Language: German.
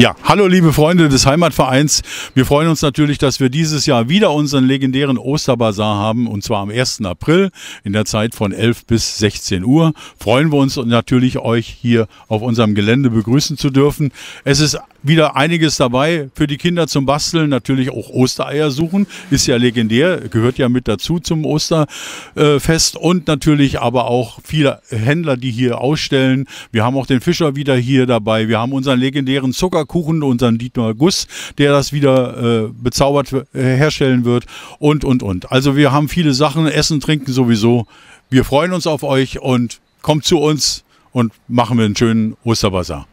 Ja, hallo liebe Freunde des Heimatvereins. Wir freuen uns natürlich, dass wir dieses Jahr wieder unseren legendären Osterbazar haben und zwar am 1. April in der Zeit von 11 bis 16 Uhr. Freuen wir uns natürlich, euch hier auf unserem Gelände begrüßen zu dürfen. Es ist wieder einiges dabei für die Kinder zum Basteln. Natürlich auch Ostereier suchen, ist ja legendär, gehört ja mit dazu zum Osterfest und natürlich aber auch viele Händler, die hier ausstellen. Wir haben auch den Fischer wieder hier dabei. Wir haben unseren legendären Zucker Kuchen, unseren Dietmar Guss, der das wieder äh, bezaubert äh, herstellen wird und, und, und. Also wir haben viele Sachen, Essen, Trinken sowieso. Wir freuen uns auf euch und kommt zu uns und machen wir einen schönen Osterbazar.